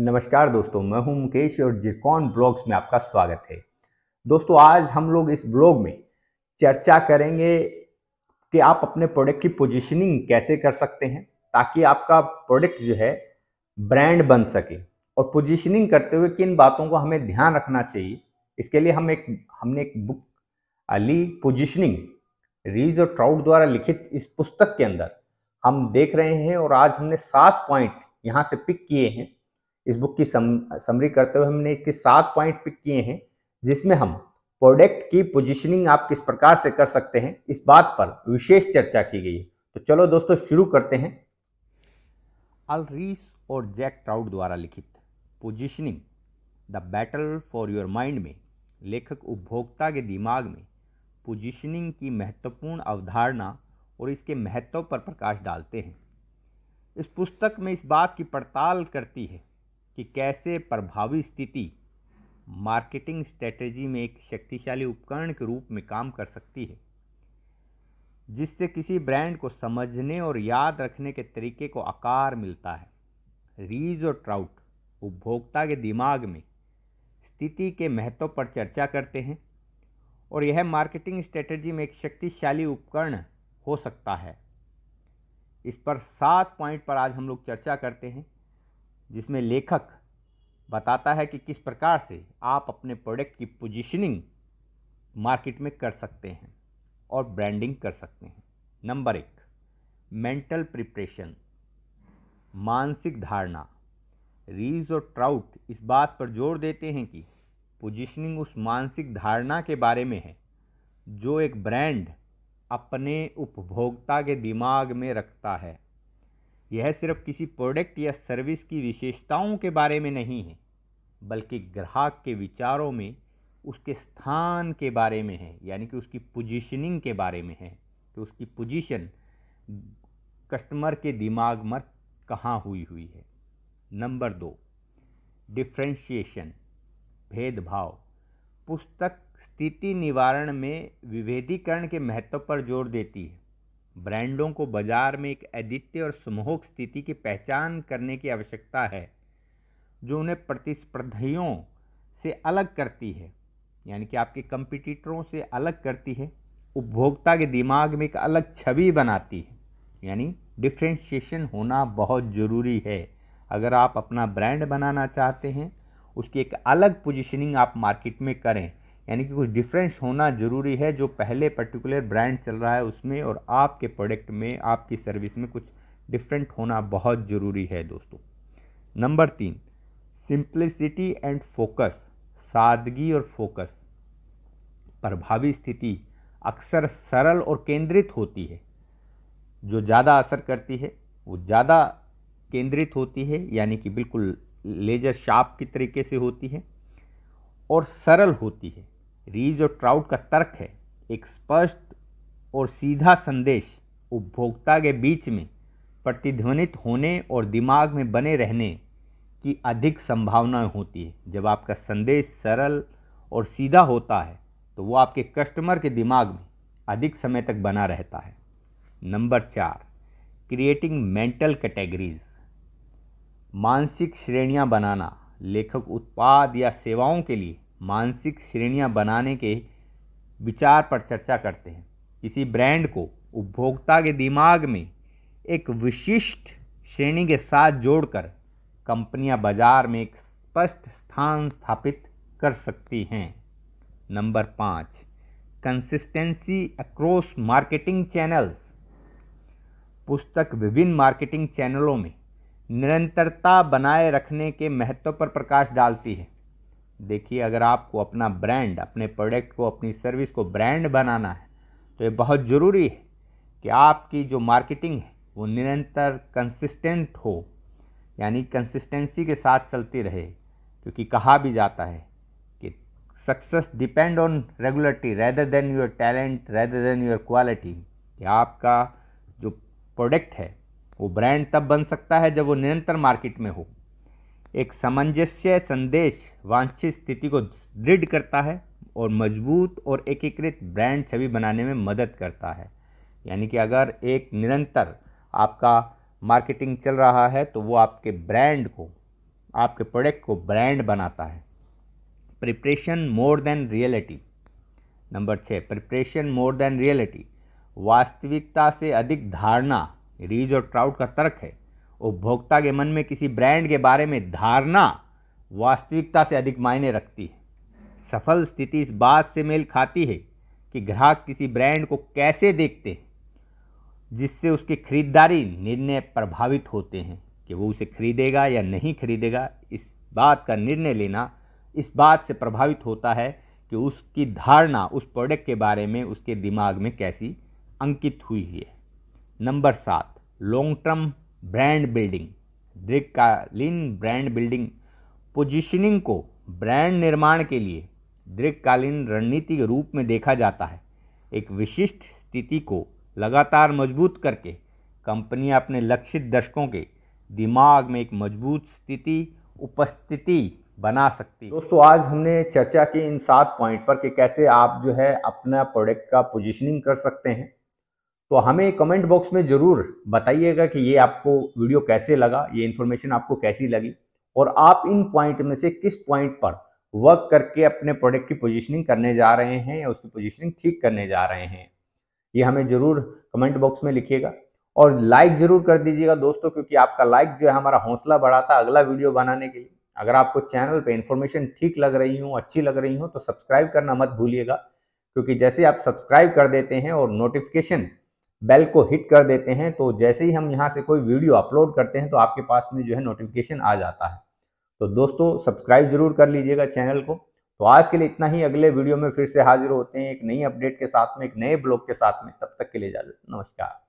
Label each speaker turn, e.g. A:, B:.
A: नमस्कार दोस्तों मैं हूं मुकेश और जिरकॉन ब्लॉग्स में आपका स्वागत है दोस्तों आज हम लोग इस ब्लॉग में चर्चा करेंगे कि आप अपने प्रोडक्ट की पोजीशनिंग कैसे कर सकते हैं ताकि आपका प्रोडक्ट जो है ब्रांड बन सके और पोजीशनिंग करते हुए किन बातों को हमें ध्यान रखना चाहिए इसके लिए हम एक हमने एक बुक अली पोजिशनिंग रीज और ट्राउट द्वारा लिखित इस पुस्तक के अंदर हम देख रहे हैं और आज हमने सात पॉइंट यहाँ से पिक किए हैं इस बुक की सम समरी करते हुए हमने इसके सात पॉइंट पिक किए हैं जिसमें हम प्रोडक्ट की पोजीशनिंग आप किस प्रकार से कर सकते हैं इस बात पर विशेष चर्चा की गई है तो चलो दोस्तों शुरू करते हैं अलरीस और जैक ट्राउड द्वारा लिखित positioning the battle for your mind में लेखक उपभोक्ता के दिमाग में पोजीशनिंग की महत्वपूर्ण अवधारणा और इसके महत्व पर प्रकाश डालते हैं इस पुस्तक में इस बात की पड़ताल करती है कि कैसे प्रभावी स्थिति मार्केटिंग स्ट्रेटजी में एक शक्तिशाली उपकरण के रूप में काम कर सकती है जिससे किसी ब्रांड को समझने और याद रखने के तरीके को आकार मिलता है रीज और ट्राउट उपभोक्ता के दिमाग में स्थिति के महत्व पर चर्चा करते हैं और यह मार्केटिंग स्ट्रेटजी में एक शक्तिशाली उपकरण हो सकता है इस पर सात पॉइंट पर आज हम लोग चर्चा करते हैं जिसमें लेखक बताता है कि किस प्रकार से आप अपने प्रोडक्ट की पोजीशनिंग मार्केट में कर सकते हैं और ब्रांडिंग कर सकते हैं नंबर एक मेंटल प्रिपरेशन मानसिक धारणा रीज और ट्राउट इस बात पर जोर देते हैं कि पोजीशनिंग उस मानसिक धारणा के बारे में है जो एक ब्रांड अपने उपभोक्ता के दिमाग में रखता है यह सिर्फ किसी प्रोडक्ट या सर्विस की विशेषताओं के बारे में नहीं है बल्कि ग्राहक के विचारों में उसके स्थान के बारे में है यानी कि उसकी पोजीशनिंग के बारे में है कि उसकी पोजीशन कस्टमर के दिमाग में कहाँ हुई हुई है नंबर दो डिफ्रेंशिएशन भेदभाव पुस्तक स्थिति निवारण में विभेदीकरण के महत्व पर जोर देती है ब्रांडों को बाजार में एक अद्वितीय और समोहक स्थिति की पहचान करने की आवश्यकता है जो उन्हें प्रतिस्पर्धियों से अलग करती है यानी कि आपके कंपिटिटरों से अलग करती है उपभोक्ता के दिमाग में एक अलग छवि बनाती है यानी डिफ्रेंशिएशन होना बहुत ज़रूरी है अगर आप अपना ब्रांड बनाना चाहते हैं उसकी एक अलग पोजीशनिंग आप मार्केट में करें यानी कि कुछ डिफरेंस होना ज़रूरी है जो पहले पर्टिकुलर ब्रांड चल रहा है उसमें और आपके प्रोडक्ट में आपकी सर्विस में कुछ डिफरेंट होना बहुत ज़रूरी है दोस्तों नंबर तीन सिंप्लिसिटी एंड फोकस सादगी और फोकस प्रभावी स्थिति अक्सर सरल और केंद्रित होती है जो ज़्यादा असर करती है वो ज़्यादा केंद्रित होती है यानी कि बिल्कुल लेजर शार्प की तरीके से होती है और सरल होती है रीज और ट्राउट का तर्क है एक स्पष्ट और सीधा संदेश उपभोक्ता के बीच में प्रतिध्वनित होने और दिमाग में बने रहने की अधिक संभावनाएं होती है जब आपका संदेश सरल और सीधा होता है तो वो आपके कस्टमर के दिमाग में अधिक समय तक बना रहता है नंबर चार क्रिएटिंग मेंटल कैटेगरीज मानसिक श्रेणियां बनाना लेखक उत्पाद या सेवाओं के लिए मानसिक श्रेणियां बनाने के विचार पर चर्चा करते हैं इसी ब्रांड को उपभोक्ता के दिमाग में एक विशिष्ट श्रेणी के साथ जोड़कर कंपनियां बाजार में एक स्पष्ट स्थान स्थापित कर सकती हैं नंबर पाँच कंसिस्टेंसी अक्रॉस मार्केटिंग चैनल्स पुस्तक विभिन्न मार्केटिंग चैनलों में निरंतरता बनाए रखने के महत्व पर प्रकाश डालती है देखिए अगर आपको अपना ब्रांड अपने प्रोडक्ट को अपनी सर्विस को ब्रांड बनाना है तो ये बहुत ज़रूरी है कि आपकी जो मार्केटिंग है वो निरंतर कंसिस्टेंट हो यानी कंसिस्टेंसी के साथ चलती रहे क्योंकि कहा भी जाता है कि success depend on regularity rather than your talent rather than your quality कि आपका जो प्रोडक्ट है वो ब्रांड तब बन सकता है जब वो निरंतर मार्केट में हो एक सामंजस्य संदेश वांछित स्थिति को दृढ़ करता है और मजबूत और एकीकृत ब्रांड छवि बनाने में मदद करता है यानी कि अगर एक निरंतर आपका मार्केटिंग चल रहा है तो वो आपके ब्रांड को आपके प्रोडक्ट को ब्रांड बनाता है preparation more than reality number छः प्रिपरेशन मोर देन रियलिटी वास्तविकता से अधिक धारणा रीज और ट्राउट का तर्क है उपभोक्ता के मन में किसी ब्रांड के बारे में धारणा वास्तविकता से अधिक मायने रखती है सफल स्थिति इस बात से मेल खाती है कि ग्राहक किसी ब्रांड को कैसे देखते हैं जिससे उसके खरीदारी निर्णय प्रभावित होते हैं कि वो उसे खरीदेगा या नहीं खरीदेगा इस बात का निर्णय लेना इस बात से प्रभावित होता है कि उसकी धारणा उस प्रोडक्ट के बारे में उसके दिमाग में कैसी अंकित हुई है नंबर सात लॉन्ग टर्म ब्रांड बिल्डिंग दीर्घकालीन ब्रांड बिल्डिंग पोजीशनिंग को ब्रांड निर्माण के लिए दीर्घकालीन रणनीति के रूप में देखा जाता है एक विशिष्ट स्थिति को लगातार मजबूत करके कंपनी अपने लक्षित दर्शकों के दिमाग में एक मजबूत स्थिति उपस्थिति बना सकती दोस्तों आज हमने चर्चा की इन सात पॉइंट पर कि कैसे आप जो है अपना प्रोडक्ट का पोजीशनिंग कर सकते हैं तो हमें कमेंट बॉक्स में ज़रूर बताइएगा कि ये आपको वीडियो कैसे लगा ये इन्फॉर्मेशन आपको कैसी लगी और आप इन पॉइंट में से किस पॉइंट पर वर्क करके अपने प्रोडक्ट की पोजीशनिंग करने जा रहे हैं या उसकी पोजीशनिंग ठीक करने जा रहे हैं ये हमें ज़रूर कमेंट बॉक्स में लिखिएगा और लाइक ज़रूर कर दीजिएगा दोस्तों क्योंकि आपका लाइक जो है हमारा हौसला बढ़ाता अगला वीडियो बनाने के लिए अगर आपको चैनल पर इन्फॉर्मेशन ठीक लग रही हो अच्छी लग रही हो तो सब्सक्राइब करना मत भूलिएगा क्योंकि जैसे आप सब्सक्राइब कर देते हैं और नोटिफिकेशन बेल को हिट कर देते हैं तो जैसे ही हम यहाँ से कोई वीडियो अपलोड करते हैं तो आपके पास में जो है नोटिफिकेशन आ जाता है तो दोस्तों सब्सक्राइब जरूर कर लीजिएगा चैनल को तो आज के लिए इतना ही अगले वीडियो में फिर से हाजिर होते हैं एक नई अपडेट के साथ में एक नए ब्लॉग के साथ में तब तक के लिए इजाजत नमस्कार